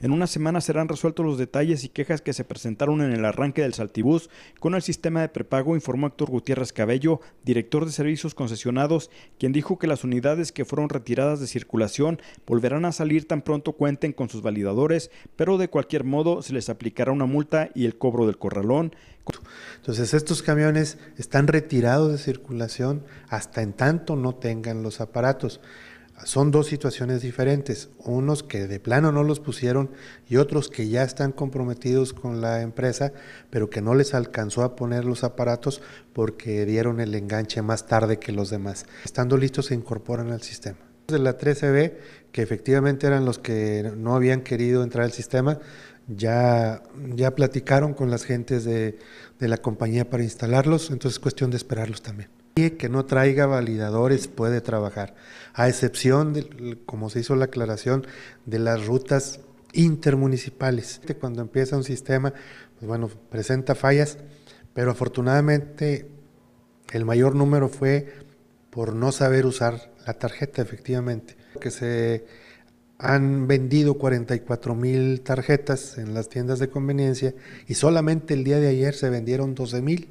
En una semana serán resueltos los detalles y quejas que se presentaron en el arranque del Saltibús con el sistema de prepago, informó Héctor Gutiérrez Cabello, director de servicios concesionados, quien dijo que las unidades que fueron retiradas de circulación volverán a salir tan pronto cuenten con sus validadores, pero de cualquier modo se les aplicará una multa y el cobro del corralón. Entonces estos camiones están retirados de circulación hasta en tanto no tengan los aparatos son dos situaciones diferentes, unos que de plano no los pusieron y otros que ya están comprometidos con la empresa, pero que no les alcanzó a poner los aparatos porque dieron el enganche más tarde que los demás. Estando listos se incorporan al sistema. De la 13B, e que efectivamente eran los que no habían querido entrar al sistema, ya, ya platicaron con las gentes de, de la compañía para instalarlos, entonces es cuestión de esperarlos también que no traiga validadores puede trabajar, a excepción, de, como se hizo la aclaración, de las rutas intermunicipales. Este, cuando empieza un sistema, pues bueno, presenta fallas, pero afortunadamente el mayor número fue por no saber usar la tarjeta, efectivamente. Que se han vendido 44 mil tarjetas en las tiendas de conveniencia y solamente el día de ayer se vendieron 12 mil.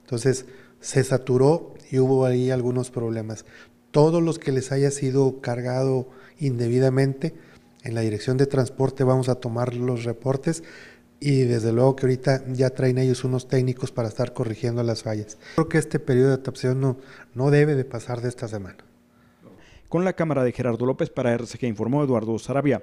Entonces, se saturó y hubo ahí algunos problemas. Todos los que les haya sido cargado indebidamente, en la dirección de transporte vamos a tomar los reportes y desde luego que ahorita ya traen ellos unos técnicos para estar corrigiendo las fallas. Creo que este periodo de adaptación no, no debe de pasar de esta semana. Con la cámara de Gerardo López para RCG informó Eduardo Sarabia.